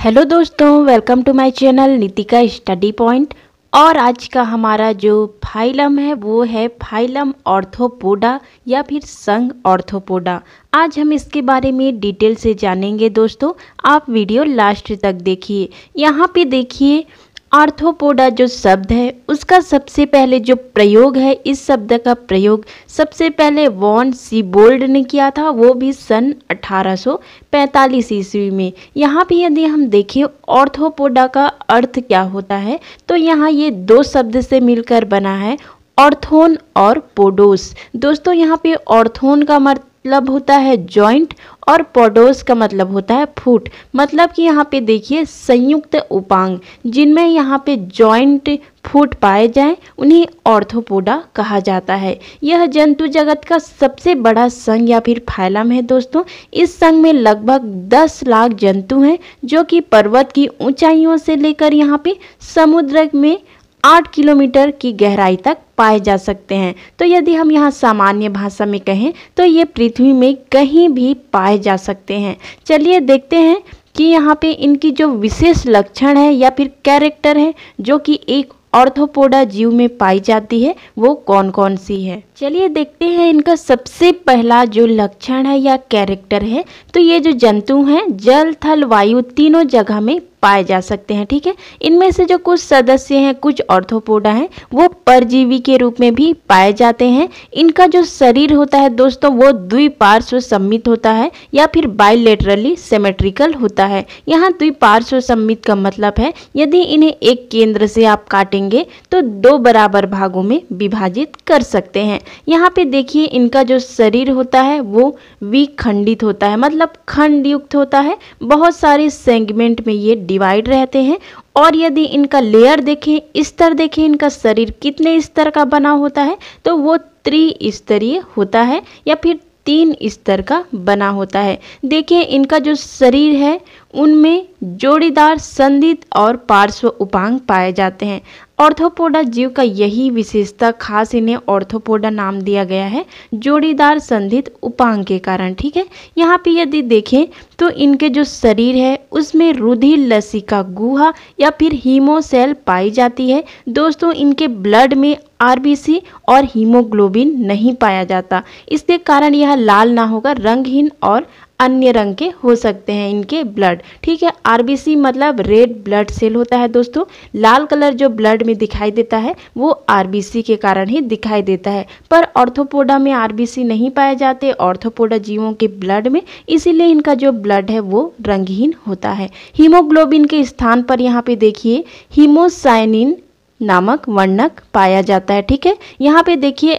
hello दोस्तों welcome to my channel Nitika study point और आज का हमारा जो फाइलम है वो है फाइलम ऑर्थोपोडा या फिर संघ ऑर्थोपोडा आज हम इसके बारे में डिटेल से जानेंगे दोस्तों आप वीडियो लास्ट तक देखिए यहाँ पे देखिए आर्थोपोडा जो शब्द है उसका सबसे पहले जो प्रयोग है इस शब्द का प्रयोग सबसे पहले वॉन सीबोल्ड ने किया था वो भी सन 1845 ईस्वी में यहाँ भी यदि हम देखें ऑर्थोपोडा का अर्थ क्या होता है तो यहाँ ये दो शब्द से मिलकर बना है ऑर्थोन और पोडोस दोस्तों यहाँ पे ऑर्थोन का मतलब होता है जॉइंट और पोडोस का मतलब होता है फूट मतलब कि यहाँ पे देखिए संयुक्त उपांग जिनमें यहाँ पे जॉइंट फूट पाए जाए उन्हें ऑर्थोपोडा कहा जाता है यह जंतु जगत का सबसे बड़ा संघ या फिर फाइलम है दोस्तों इस संघ में लगभग 10 लाख जंतु हैं जो कि पर्वत की ऊंचाइयों से लेकर यहाँ पे समुद्र में आठ किलोमीटर की गहराई तक पाए जा सकते हैं तो यदि हम यहाँ सामान्य भाषा में कहें तो ये पृथ्वी में कहीं भी पाए जा सकते हैं चलिए देखते हैं कि यहाँ पे इनकी जो विशेष लक्षण है या फिर कैरेक्टर है जो कि एक ऑर्थोपोडा जीव में पाई जाती है वो कौन कौन सी है चलिए देखते हैं इनका सबसे पहला जो लक्षण है या कैरेक्टर है तो ये जो जंतु हैं जल थल वायु तीनों जगह में पाए जा सकते हैं ठीक है इनमें से जो कुछ सदस्य हैं कुछ ऑर्थोपोडा हैं वो परजीवी के रूप में भी पाए जाते हैं इनका जो शरीर होता है दोस्तों वो द्विपार्श्व सम्मित होता है या फिर बाइलेटरली सेमेट्रिकल होता है यहाँ द्विपार्श्व सम्मित का मतलब है यदि इन्हें एक केंद्र से आप काटें काटेंगे तो दो बराबर भागों में विभाजित कर सकते हैं यहाँ पे देखिए इनका जो शरीर होता है वो विखंडित होता है मतलब खंड युक्त होता है बहुत सारे सेगमेंट में ये डिवाइड रहते हैं और यदि इनका लेयर देखें स्तर देखें इनका शरीर कितने स्तर का बना होता है तो वो त्रिस्तरीय होता है या फिर तीन स्तर का बना होता है देखिए इनका जो शरीर है उनमें जोड़ीदार संदित और पार्श्व उपांग पाए जाते हैं ऑर्थोपोडा जीव का यही विशेषता खास इन्हें ऑर्थोपोडा नाम दिया गया है जोड़ीदार संधित उपांग के कारण ठीक है यहाँ पे यदि देखें तो इनके जो शरीर है उसमें रुधिर लसिका गुहा या फिर हीमोसेल पाई जाती है दोस्तों इनके ब्लड में आरबीसी और हीमोग्लोबिन नहीं पाया जाता इसके कारण यह लाल ना होगा रंगहीन और अन्य रंग के हो सकते हैं इनके ब्लड ठीक है आरबीसी मतलब रेड ब्लड सेल होता है दोस्तों लाल कलर जो ब्लड में दिखाई देता है वो आरबीसी के कारण ही दिखाई देता है पर ऑर्थोपोडा में आरबीसी नहीं पाए जाते ऑर्थोपोडा जीवों के ब्लड में इसीलिए इनका जो ब्लड है वो रंगहीन होता है हीमोग्लोबिन के स्थान पर यहाँ पे देखिए हीमोसाइनिन नामक वर्णक पाया जाता है ठीक है यहाँ पे देखिए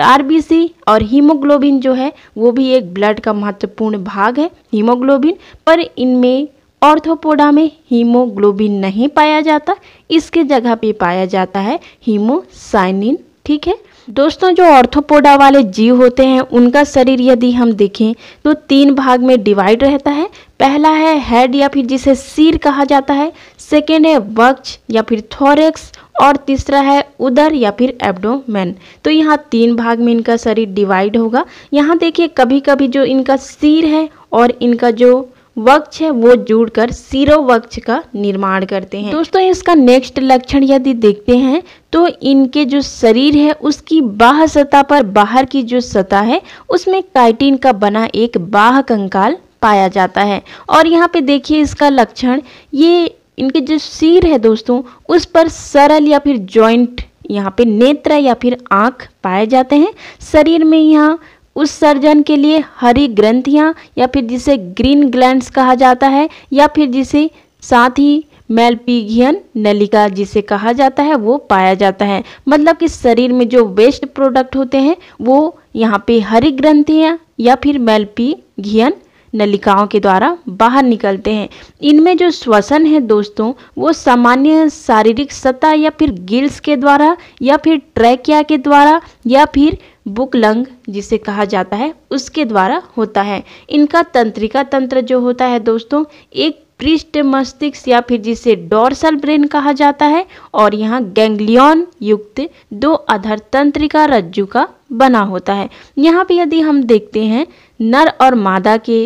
आरबीसी और हीमोग्लोबिन जो है वो भी एक ब्लड का महत्वपूर्ण भाग है हीमोग्लोबिन पर इनमें ऑर्थोपोडा में हीमोग्लोबिन नहीं पाया जाता इसके जगह पे पाया जाता है हीमोसाइनिन ठीक है दोस्तों जो ऑर्थोपोडा वाले जीव होते हैं उनका शरीर यदि हम देखें तो तीन भाग में डिवाइड रहता है पहला है हेड या फिर जिसे सिर कहा जाता है सेकेंड है वक्ष या फिर थोरेक्स और तीसरा है उदर या फिर एब्डोमेन तो यहाँ तीन भाग में इनका शरीर डिवाइड होगा यहाँ देखिए कभी कभी जो इनका सिर है और इनका जो वक्ष है वो जुड़कर सिरो वक्ष का निर्माण करते हैं दोस्तों इसका नेक्स्ट लक्षण यदि देखते हैं तो इनके जो शरीर है उसकी बाह सतह पर बाहर की जो सतह है उसमें काइटिन का बना एक बाह कंकाल पाया जाता है और यहाँ पे देखिए इसका लक्षण ये इनके जो सिर है दोस्तों उस पर सरल या फिर जॉइंट यहाँ पे नेत्र या फिर आँख पाए जाते हैं शरीर में यहाँ उस सर्जन के लिए हरी ग्रंथियाँ या फिर जिसे ग्रीन ग्लैंड कहा जाता है या फिर जिसे साथ ही मेलपीघियन नलिका जिसे कहा जाता है वो पाया जाता है मतलब कि शरीर में जो वेस्ट प्रोडक्ट होते हैं वो यहाँ पे हरी ग्रंथियाँ या फिर मेलपीघियन नलिकाओं के द्वारा बाहर निकलते हैं इनमें जो श्वसन है दोस्तों वो सामान्य शारीरिक सतह या फिर गिल्स के द्वारा या फिर ट्रैकिया के द्वारा या फिर बुक लंग जिसे कहा जाता है उसके द्वारा होता है इनका तंत्रिका तंत्र जो होता है दोस्तों एक पृष्ठ मस्तिष्क या फिर जिसे डोर्सल ब्रेन कहा जाता है और यहाँ गैंग्लियन युक्त दो अधर तंत्रिका रज्जु का बना होता है यहाँ पे यदि हम देखते हैं नर और मादा के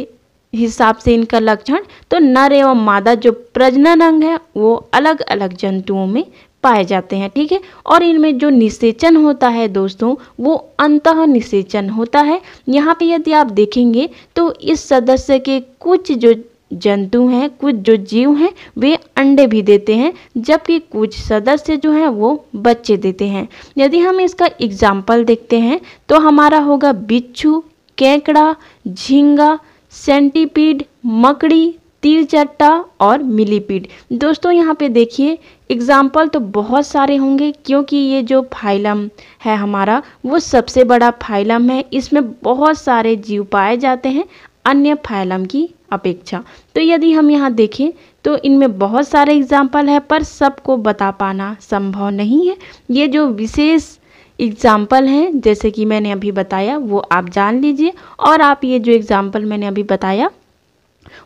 हिसाब से इनका लक्षण तो नर एवं मादा जो प्रजनन अंग है वो अलग अलग जंतुओं में पाए जाते हैं ठीक है और इनमें जो निषेचन होता है दोस्तों वो अंत निषेचन होता है यहाँ पे यदि आप देखेंगे तो इस सदस्य के कुछ जो जंतु हैं कुछ जो जीव हैं वे अंडे भी देते हैं जबकि कुछ सदस्य जो हैं वो बच्चे देते हैं यदि हम इसका एग्जाम्पल देखते हैं तो हमारा होगा बिच्छू केकड़ा झींगा सेंटीपीड मकड़ी तिलचट्टा चट्टा और मिलीपीड दोस्तों यहाँ पे देखिए एग्जाम्पल तो बहुत सारे होंगे क्योंकि ये जो फाइलम है हमारा वो सबसे बड़ा फाइलम है इसमें बहुत सारे जीव पाए जाते हैं अन्य फाइलम की अपेक्षा तो यदि हम यहाँ देखें तो इनमें बहुत सारे एग्जाम्पल है पर सबको बता पाना संभव नहीं है ये जो विशेष एग्ज़ाम्पल हैं जैसे कि मैंने अभी बताया वो आप जान लीजिए और आप ये जो एग्ज़ाम्पल मैंने अभी बताया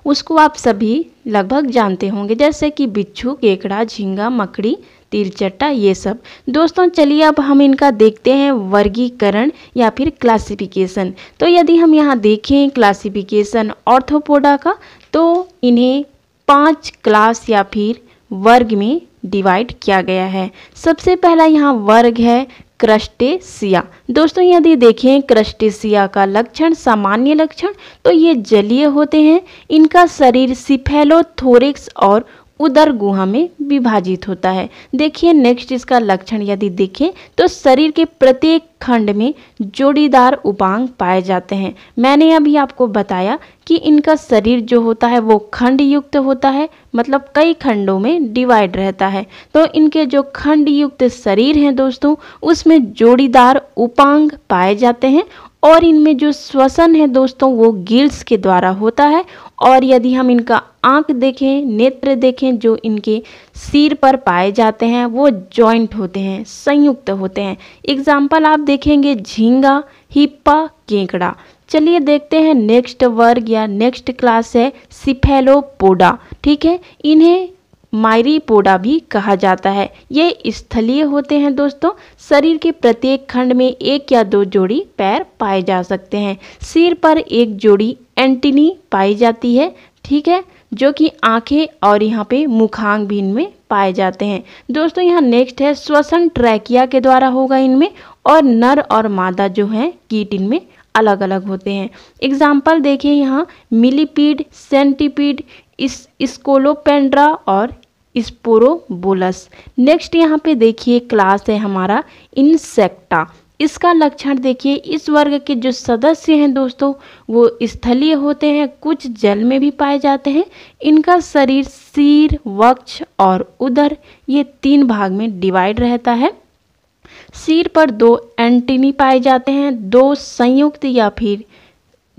उसको आप सभी लगभग जानते होंगे जैसे कि बिच्छू केकड़ा झींगा मकड़ी तिलचट्टा ये सब दोस्तों चलिए अब हम इनका देखते हैं वर्गीकरण या फिर क्लासिफिकेशन तो यदि हम यहाँ देखें क्लासिफिकेशन ऑर्थोपोडा का तो इन्हें पांच क्लास या फिर वर्ग में डिवाइड किया गया है सबसे पहला यहाँ वर्ग है क्रस्टेसिया दोस्तों यदि देखें क्रस्टेसिया का लक्षण सामान्य लक्षण तो ये जलीय होते हैं इनका शरीर सिफेलोथोरिक्स और उदर गुहा में विभाजित होता है देखिए नेक्स्ट इसका लक्षण यदि देखें तो शरीर के प्रत्येक खंड में जोड़ीदार उपांग पाए जाते हैं मैंने अभी आपको बताया कि इनका शरीर जो होता है वो खंड युक्त होता है मतलब कई खंडों में डिवाइड रहता है तो इनके जो खंड युक्त शरीर हैं दोस्तों उसमें जोड़ीदार उपांग पाए जाते हैं और इनमें जो श्वसन है दोस्तों वो गिल्स के द्वारा होता है और यदि हम इनका आंख देखें नेत्र देखें जो इनके सिर पर पाए जाते हैं वो जॉइंट होते हैं संयुक्त होते हैं एग्जाम्पल आप देखेंगे झींगा हिप्पा केकड़ा चलिए देखते हैं नेक्स्ट वर्ग या नेक्स्ट क्लास है सिफेलोपोडा ठीक है इन्हें मायरी पोडा भी कहा जाता है ये स्थलीय होते हैं दोस्तों शरीर के प्रत्येक खंड में एक या दो जोड़ी पैर पाए जा सकते हैं सिर पर एक जोड़ी एंटीनी पाई जाती है ठीक है जो कि आंखें और यहाँ पे मुखांग भी इनमें पाए जाते हैं दोस्तों यहाँ नेक्स्ट है श्वसन ट्रैकिया के द्वारा होगा इनमें और नर और मादा जो है कीट इनमें अलग अलग होते हैं एग्जाम्पल देखें यहाँ मिलीपीड सेंटीपीड इस स्कोलोपेंड्रा और स्पोरोबोलस नेक्स्ट यहाँ पे देखिए क्लास है हमारा इंसेक्टा इसका लक्षण देखिए इस वर्ग के जो सदस्य हैं दोस्तों वो स्थलीय होते हैं कुछ जल में भी पाए जाते हैं इनका शरीर सिर वक्ष और उदर ये तीन भाग में डिवाइड रहता है सिर पर दो एंटीनी पाए जाते हैं दो संयुक्त या फिर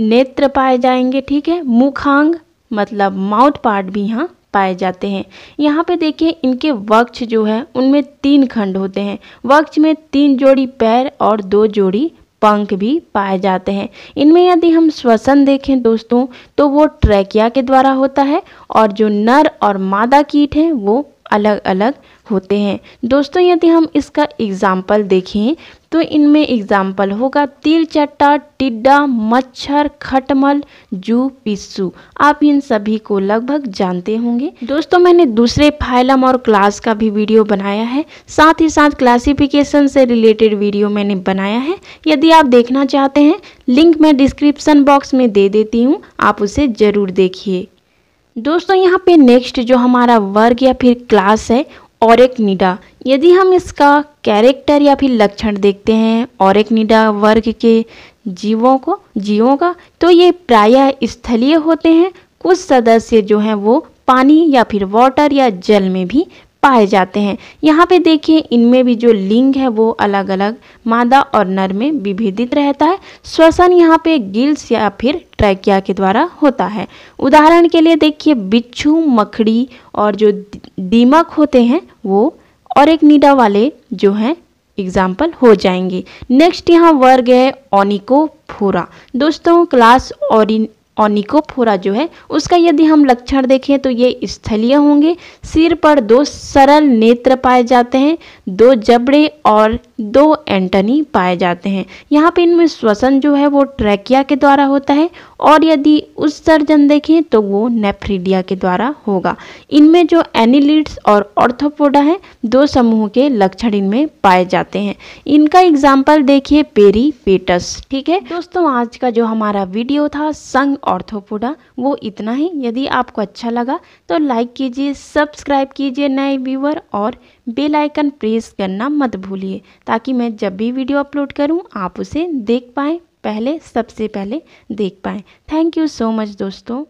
नेत्र पाए जाएंगे ठीक है मुखांग मतलब माउथ पार्ट भी यहाँ पाए जाते हैं यहाँ पे देखिए इनके वक्ष जो है उनमें तीन खंड होते हैं वक्ष में तीन जोड़ी पैर और दो जोड़ी पंख भी पाए जाते हैं इनमें यदि हम श्वसन देखें दोस्तों तो वो ट्रैकिया के द्वारा होता है और जो नर और मादा कीट हैं वो अलग अलग होते हैं दोस्तों यदि हम इसका एग्ज़ाम्पल देखें तो इनमें एग्ज़ाम्पल होगा तिल चट्टा टिड्डा मच्छर खटमल जू पिस्सू आप इन सभी को लगभग जानते होंगे दोस्तों मैंने दूसरे फाइलम और क्लास का भी वीडियो बनाया है साथ ही साथ क्लासिफिकेशन से रिलेटेड वीडियो मैंने बनाया है यदि आप देखना चाहते हैं लिंक मैं डिस्क्रिप्सन बॉक्स में दे देती हूँ आप उसे ज़रूर देखिए दोस्तों यहाँ पे नेक्स्ट जो हमारा वर्ग या फिर क्लास है और एक निडा यदि हम इसका कैरेक्टर या फिर लक्षण देखते हैं और एक निडा वर्ग के जीवों को जीवों का तो ये प्रायः स्थलीय होते हैं कुछ सदस्य जो हैं वो पानी या फिर वाटर या जल में भी पाए जाते हैं यहाँ पे देखिए इनमें भी जो लिंग है वो अलग अलग मादा और नर में विभेदित रहता है श्वसन यहाँ पे गिल्स या फिर ट्रैकिया के द्वारा होता है उदाहरण के लिए देखिए बिच्छू मखड़ी और जो दीमक होते हैं वो और एक नीडा वाले जो हैं एग्जाम्पल हो जाएंगे नेक्स्ट यहाँ वर्ग है ओनिकोफोरा दोस्तों क्लास और ऑनिकोफोरा जो है उसका यदि हम लक्षण देखें तो ये स्थलीय होंगे सिर पर दो सरल नेत्र पाए जाते हैं दो जबड़े और दो एंटनी पाए जाते हैं यहाँ पे इनमें श्वसन जो है वो ट्रैकिया के द्वारा होता है और यदि उत्सर्जन देखें तो वो नेफ्रीडिया के द्वारा होगा इनमें जो एनिलिड्स और ऑर्थोपोडा हैं दो समूह के लक्षण इनमें पाए जाते हैं इनका एग्जाम्पल देखिए पेरी पेटस ठीक है दोस्तों आज का जो हमारा वीडियो था संघ ऑर्थोपोडा वो इतना ही यदि आपको अच्छा लगा तो लाइक कीजिए सब्सक्राइब कीजिए नए व्यूवर और बेल आइकन प्रेस करना मत भूलिए ताकि मैं जब भी वीडियो अपलोड करूं आप उसे देख पाएँ पहले सबसे पहले देख पाएँ थैंक यू सो मच दोस्तों